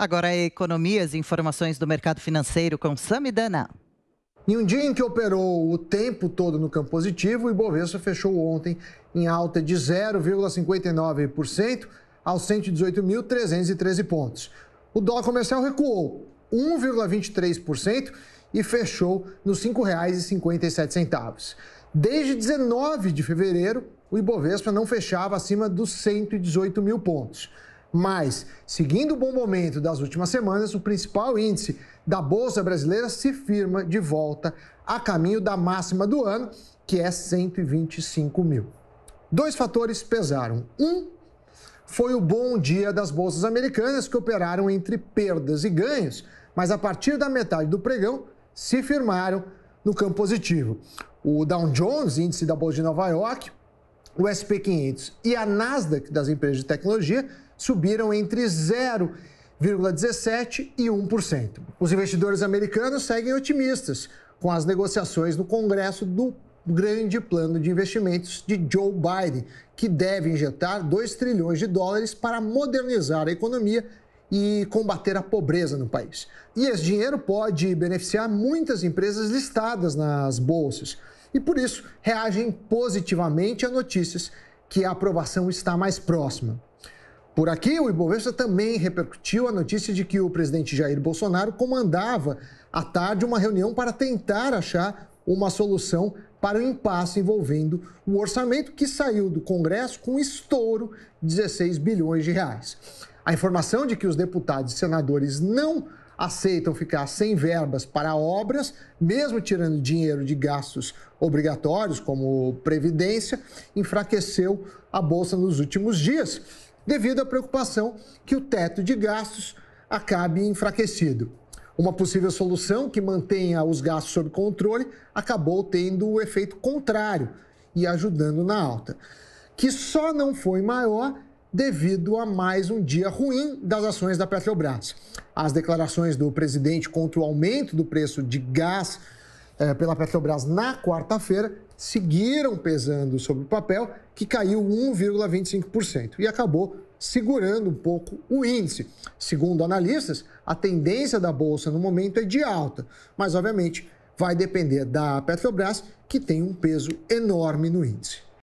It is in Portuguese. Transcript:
Agora, é economias e informações do mercado financeiro com Samidana. Em um dia em que operou o tempo todo no campo positivo, o Ibovespa fechou ontem em alta de 0,59% aos 118.313 pontos. O dólar comercial recuou 1,23% e fechou nos R$ 5,57. Desde 19 de fevereiro, o Ibovespa não fechava acima dos 118 mil pontos. Mas, seguindo o bom momento das últimas semanas, o principal índice da Bolsa Brasileira se firma de volta a caminho da máxima do ano, que é 125 mil. Dois fatores pesaram. Um foi o bom dia das bolsas americanas, que operaram entre perdas e ganhos, mas a partir da metade do pregão se firmaram no campo positivo. O Dow Jones, índice da Bolsa de Nova York, o SP 500 e a Nasdaq das empresas de tecnologia subiram entre 0,17% e 1%. Os investidores americanos seguem otimistas com as negociações no Congresso do grande plano de investimentos de Joe Biden, que deve injetar 2 trilhões de dólares para modernizar a economia e combater a pobreza no país. E esse dinheiro pode beneficiar muitas empresas listadas nas bolsas e, por isso, reagem positivamente a notícias que a aprovação está mais próxima. Por aqui, o Ibovespa também repercutiu a notícia de que o presidente Jair Bolsonaro comandava à tarde uma reunião para tentar achar uma solução para o impasse envolvendo o orçamento que saiu do Congresso com estouro 16 bilhões de reais. A informação de que os deputados e senadores não aceitam ficar sem verbas para obras, mesmo tirando dinheiro de gastos obrigatórios, como previdência, enfraqueceu a bolsa nos últimos dias devido à preocupação que o teto de gastos acabe enfraquecido. Uma possível solução que mantenha os gastos sob controle acabou tendo o efeito contrário e ajudando na alta, que só não foi maior devido a mais um dia ruim das ações da Petrobras. As declarações do presidente contra o aumento do preço de gás eh, pela Petrobras na quarta-feira seguiram pesando sobre o papel, que caiu 1,25% e acabou segurando um pouco o índice. Segundo analistas, a tendência da bolsa no momento é de alta, mas obviamente vai depender da Petrobras, que tem um peso enorme no índice.